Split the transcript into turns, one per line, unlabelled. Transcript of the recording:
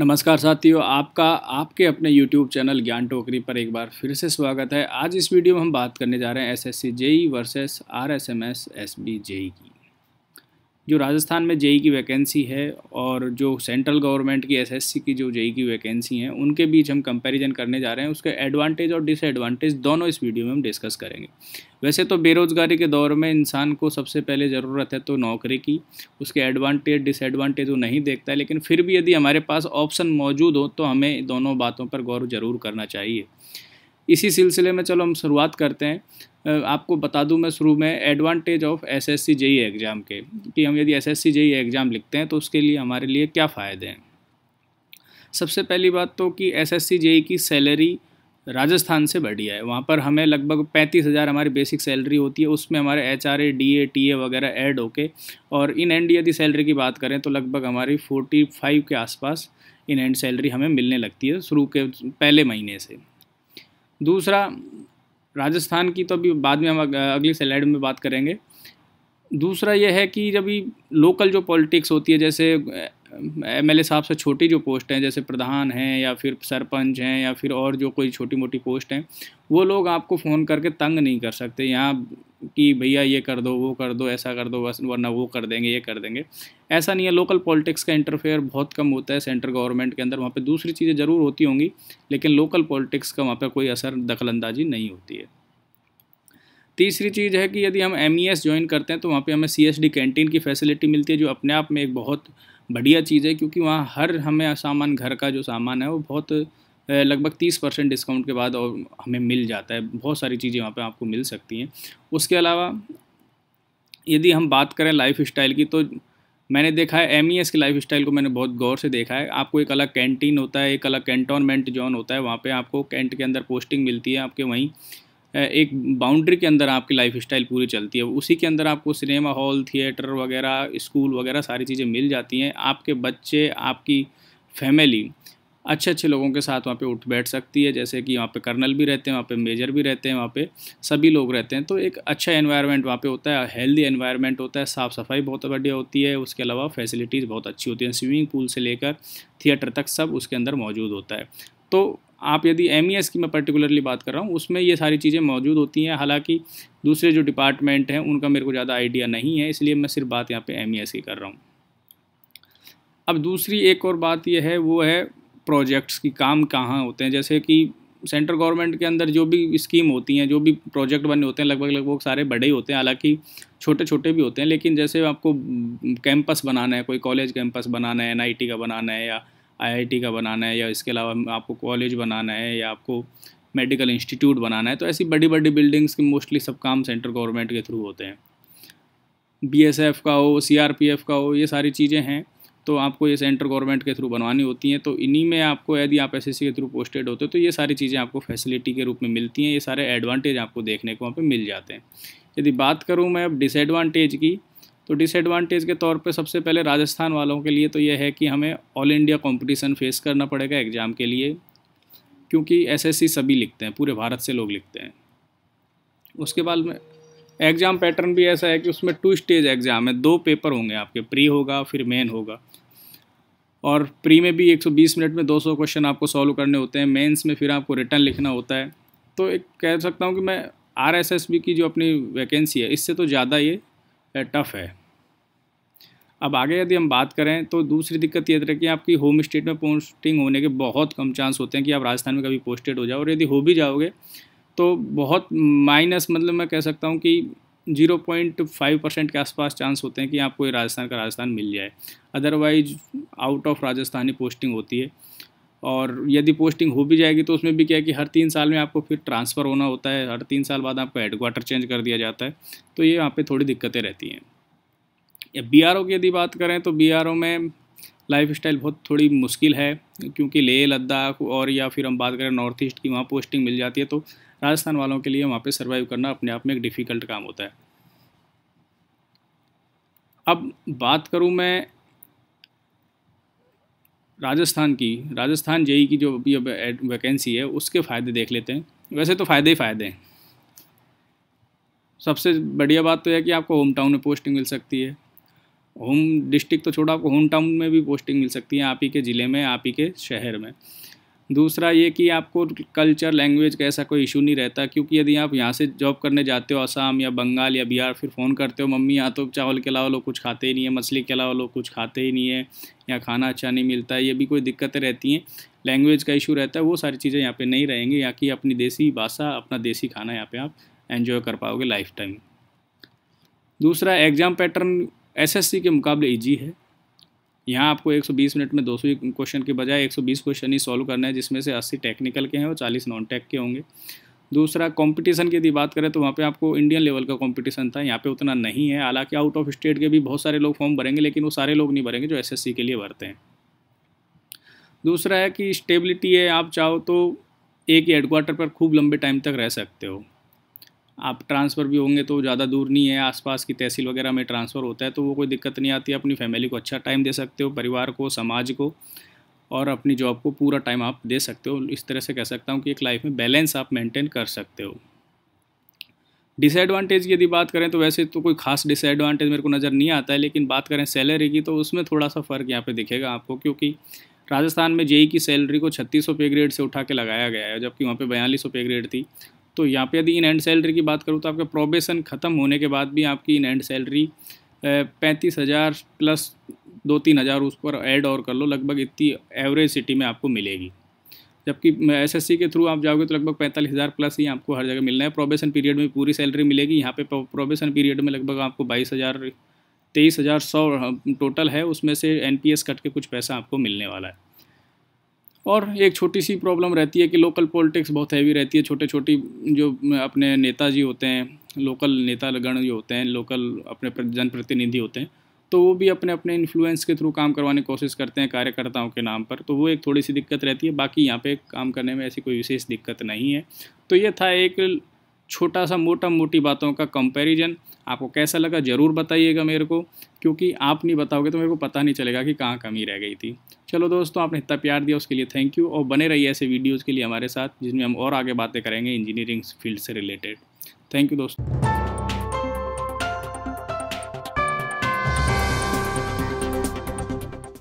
नमस्कार साथियों आपका आपके अपने YouTube चैनल ज्ञान टोकरी पर एक बार फिर से स्वागत है आज इस वीडियो में हम बात करने जा रहे हैं S S C JE versus R S M S S B JE की जो राजस्थान में जेई की वैकेंसी है और जो सेंट्रल गवर्नमेंट की एसएससी की जो जेई की वैकेंसी हैं उनके बीच हम कंपैरिजन करने जा रहे हैं उसके एडवांटेज और डिसएडवांटेज दोनों इस वीडियो में हम डिस्कस करेंगे वैसे तो बेरोज़गारी के दौर में इंसान को सबसे पहले ज़रूरत है तो नौकरी की उसके एडवांटेज डिसएडवांटेज वो नहीं देखता है लेकिन फिर भी यदि हमारे पास ऑप्शन मौजूद हो तो हमें दोनों बातों पर गौर ज़रूर करना चाहिए इसी सिलसिले में चलो हम शुरुआत करते हैं आपको बता दूं मैं शुरू में advantage of S S C JE exam के कि हम यदि S S C JE exam लिखते हैं तो उसके लिए हमारे लिए क्या फ़ायदे हैं सबसे पहली बात तो कि एस एस सी जेई की सैलरी राजस्थान से बढ़िया है वहाँ पर हमें लगभग पैंतीस हज़ार हमारी बेसिक सैलरी होती है उसमें हमारे H R A D A T A वगैरह ऐड होके और इन एंड यदि सैलरी की बात करें तो लगभग हमारी फोर्टी फाइव के आसपास इन एंड सैलरी हमें मिलने लगती है शुरू के पहले महीने से दूसरा राजस्थान की तो अभी बाद में हम अगली स्लाइड में बात करेंगे दूसरा यह है कि जब लोकल जो पॉलिटिक्स होती है जैसे एम एल साहब से छोटी जो पोस्ट हैं जैसे प्रधान हैं या फिर सरपंच हैं या फिर और जो कोई छोटी मोटी पोस्ट हैं वो लोग आपको फ़ोन करके तंग नहीं कर सकते यहाँ कि भैया ये कर दो वो कर दो ऐसा कर दो बस वरना वो कर देंगे ये कर देंगे ऐसा नहीं है लोकल पॉलिटिक्स का इंटरफेयर बहुत कम होता है सेंट्रल गवर्नमेंट के अंदर वहाँ पर दूसरी चीज़ें ज़रूर होती होंगी लेकिन लोकल पॉलिटिक्स का वहाँ पर कोई असर दखलंदाजी नहीं होती है तीसरी चीज़ है कि यदि हम एम ई ज्वाइन करते हैं तो वहाँ पर हमें सी कैंटीन की फैसिलिटी मिलती है जो अपने आप में एक बहुत बढ़िया चीज़ है क्योंकि वहाँ हर हमें सामान घर का जो सामान है वो बहुत लगभग तीस परसेंट डिस्काउंट के बाद और हमें मिल जाता है बहुत सारी चीज़ें वहाँ पे आपको मिल सकती हैं उसके अलावा यदि हम बात करें लाइफ स्टाइल की तो मैंने देखा है एम e के लाइफ स्टाइल को मैंने बहुत गौर से देखा है आपको एक अलग कैंटीन होता है एक अलग कैंटोनमेंट जोन होता है वहाँ पर आपको कैंट के अंदर पोस्टिंग मिलती है आपके वहीं एक बाउंड्री के अंदर आपकी लाइफ स्टाइल पूरी चलती है उसी के अंदर आपको सिनेमा हॉल थिएटर वगैरह स्कूल वगैरह सारी चीज़ें मिल जाती हैं आपके बच्चे आपकी फैमिली अच्छे अच्छे लोगों के साथ वहाँ पे उठ बैठ सकती है जैसे कि वहाँ पे कर्नल भी रहते हैं वहाँ पे मेजर भी रहते हैं वहाँ पे सभी लोग रहते हैं तो एक अच्छा एनवायरनमेंट वहाँ पे होता है हेल्दी एनवायरनमेंट होता है साफ़ सफाई बहुत बढ़िया होती है उसके अलावा फैसिलिटीज़ बहुत अच्छी होती हैं स्विमिंग पूल से लेकर थिएटर तक सब उसके अंदर मौजूद होता है तो आप यदि एम e की मैं पर्टिकुलरली बात कर रहा हूँ उसमें ये सारी चीज़ें मौजूद होती हैं हालाँकि दूसरे जो डिपार्टमेंट हैं उनका मेरे को ज़्यादा आइडिया नहीं है इसलिए मैं सिर्फ बात यहाँ पर एम e की कर रहा हूँ अब दूसरी एक और बात यह है वो है प्रोजेक्ट्स की काम कहाँ होते हैं जैसे कि सेंट्रल गवर्नमेंट के अंदर जो भी स्कीम होती हैं जो भी प्रोजेक्ट बने होते हैं लगभग लगभग सारे बड़े ही होते हैं हालांकि छोटे छोटे भी होते हैं लेकिन जैसे आपको कैंपस बनाना है कोई कॉलेज कैंपस बनाना है एन का बनाना है या आईआईटी का बनाना है या इसके अलावा आपको कॉलेज बनाना है या आपको मेडिकल इंस्टीट्यूट बनाना है तो ऐसी बड़ी बड़ी बिल्डिंग्स के मोस्टली सब काम सेंट्रल गवर्नमेंट के थ्रू होते हैं बी का हो सी का हो ये सारी चीज़ें हैं तो आपको ये सेंट्रल गवर्नमेंट के थ्रू बनवानी होती हैं तो इन्हीं में आपको यदि आप एस के थ्रू पोस्टेड होते हो तो ये सारी चीज़ें आपको फैसिलिटी के रूप में मिलती हैं ये सारे एडवांटेज आपको देखने को वहाँ पर मिल जाते हैं यदि बात करूँ मैं अब डिसएडवांटेज की तो डिसएडवांटेज के तौर पे सबसे पहले राजस्थान वालों के लिए तो ये है कि हमें ऑल इंडिया कंपटीशन फेस करना पड़ेगा एग्ज़ाम के लिए क्योंकि एसएससी सभी लिखते हैं पूरे भारत से लोग लिखते हैं उसके बाद में एग्ज़ाम पैटर्न भी ऐसा है कि उसमें टू स्टेज एग्ज़ाम है दो पेपर होंगे आपके प्री होगा फिर मेन होगा और प्री में भी 120 मिनट में 200 क्वेश्चन आपको सॉल्व करने होते हैं मेंस में फिर आपको रिटर्न लिखना होता है तो एक कह सकता हूँ कि मैं आर की जो अपनी वैकेंसी है इससे तो ज़्यादा ये टफ़ है अब आगे यदि हम बात करें तो दूसरी दिक्कत ये रही कि आपकी होम स्टेट में पोस्टिंग होने के बहुत कम चांस होते हैं कि आप राजस्थान में कभी पोस्टेड हो जाओ और यदि हो भी जाओगे तो बहुत माइनस मतलब मैं कह सकता हूँ कि जीरो पॉइंट फाइव परसेंट के आसपास चांस होते हैं कि आपको ये राजस्थान का राजस्थान मिल जाए otherwise out of Rajasthani posting होती है और यदि पोस्टिंग हो भी जाएगी तो उसमें भी क्या है कि हर तीन साल में आपको फिर ट्रांसफ़र होना होता है हर तीन साल बाद आपको हेडकोार्टर चेंज कर दिया जाता है तो ये वहाँ पे थोड़ी दिक्कतें रहती हैं या बी की यदि बात करें तो बी में लाइफ स्टाइल बहुत थोड़ी मुश्किल है क्योंकि लेह लद्दाख और या फिर हम बात करें नॉर्थ ईस्ट की वहाँ पोस्टिंग मिल जाती है तो राजस्थान वालों के लिए वहाँ पे सर्वाइव करना अपने आप में एक डिफ़िकल्ट काम होता है अब बात करूँ मैं राजस्थान की राजस्थान जेई की जो अभी अब वैकेंसी है उसके फ़ायदे देख लेते हैं वैसे तो फ़ायदे ही फ़ायदे हैं सबसे बढ़िया बात तो है कि आपको होम टाउन में पोस्टिंग मिल सकती है होम डिस्ट्रिक्ट तो छोड़ो आपको होम टाउन में भी पोस्टिंग मिल सकती है आप ही के ज़िले में आप ही के शहर में दूसरा ये कि आपको कल्चर लैंग्वेज का ऐसा कोई इशू नहीं रहता क्योंकि यदि आप यहाँ से जॉब करने जाते हो आसाम या बंगाल या बिहार फिर फ़ोन करते हो मम्मी यहाँ तो चावल के अलावा लोग कुछ खाते ही नहीं है मछली के अलावा लोग कुछ खाते ही नहीं है यहाँ खाना अच्छा नहीं मिलता है ये भी कोई दिक्कतें रहती हैं लैंग्वेज का इशू रहता है वो सारी चीज़ें यहाँ पर नहीं रहेंगी यहाँ की अपनी देसी भाषा अपना देसी खाना यहाँ पर आप एन्जॉय कर पाओगे लाइफ टाइम दूसरा एग्ज़ाम पैटर्न एस के मुकाबले ईजी है यहाँ आपको 120 मिनट में 200 क्वेश्चन के बजाय 120 क्वेश्चन ही सॉल्व करना है जिसमें से 80 टेक्निकल के हैं और 40 नॉन टेक के होंगे दूसरा कंपटीशन की यदि बात करें तो वहाँ पे आपको इंडियन लेवल का कंपटीशन था यहाँ पे उतना नहीं है हालांकि आउट ऑफ स्टेट के भी बहुत सारे लोग फॉर्म भरेंगे लेकिन वो सारे लोग नहीं भरेंगे जो एस के लिए भरते हैं दूसरा है कि स्टेबिलिटी है आप चाहो तो एक ही हेडक्वार्टर पर खूब लंबे टाइम तक रह सकते हो आप ट्रांसफ़र भी होंगे तो ज़्यादा दूर नहीं है आसपास की तहसील वगैरह में ट्रांसफ़र होता है तो वो कोई दिक्कत नहीं आती अपनी फैमिली को अच्छा टाइम दे सकते हो परिवार को समाज को और अपनी जॉब को पूरा टाइम आप दे सकते हो इस तरह से कह सकता हूँ कि एक लाइफ में बैलेंस आप मेंटेन कर सकते हो डिसएडवांटेज की यदि बात करें तो वैसे तो कोई खास डिसएडवांटेज मेरे को नज़र नहीं आता है लेकिन बात करें सैलरी की तो उसमें थोड़ा सा फ़र्क यहाँ पे दिखेगा आपको क्योंकि राजस्थान में जेई की सैलरी को छत्तीस सौ पे ग्रेड से उठा के लगाया गया है जबकि वहाँ पे बयालीस सौ पे ग्रेड थी तो यहाँ पे यदि इन हैंड सैलरी की बात करूँ तो आपका प्रोबेशन ख़त्म होने के बाद भी आपकी इन हैंड सैलरी पैंतीस हज़ार प्लस दो तीन हज़ार उस पर ऐड और कर लो लगभग इतनी एवरेज सिटी में आपको मिलेगी जबकि एसएससी के थ्रू आप जाओगे तो लगभग पैंतालीस हज़ार प्लस ही आपको हर जगह मिलना है प्रोबेशन पीरियड में पूरी सैलरी मिलेगी यहाँ पे प्रोबेशन पीरियड में लगभग आपको बाईस हज़ार तेईस हज़ार सौ टोटल है उसमें से एनपीएस कट के कुछ पैसा आपको मिलने वाला है और एक छोटी सी प्रॉब्लम रहती है कि लोकल पॉलिटिक्स बहुत हैवी रहती है छोटे छोटी जो अपने नेताजी होते हैं लोकल नेतागण जो होते हैं लोकल अपने जनप्रतिनिधि होते हैं तो वो भी अपने अपने इन्फ्लुएंस के थ्रू काम करवाने की कोशिश करते हैं कार्यकर्ताओं के नाम पर तो वो एक थोड़ी सी दिक्कत रहती है बाकी यहाँ पे काम करने में ऐसी कोई विशेष दिक्कत नहीं है तो ये था एक छोटा सा मोटा मोटी बातों का कंपैरिजन आपको कैसा लगा ज़रूर बताइएगा मेरे को क्योंकि आप नहीं बताओगे तो मेरे को पता नहीं चलेगा कि कहाँ कमी रह गई थी चलो दोस्तों आपने इतना प्यार दिया उसके लिए थैंक यू और बने रहिए ऐसे वीडियोज़ के लिए हमारे साथ जिसमें हम और आगे बातें करेंगे इंजीनियरिंग फील्ड से रिलेटेड थैंक यू दोस्तों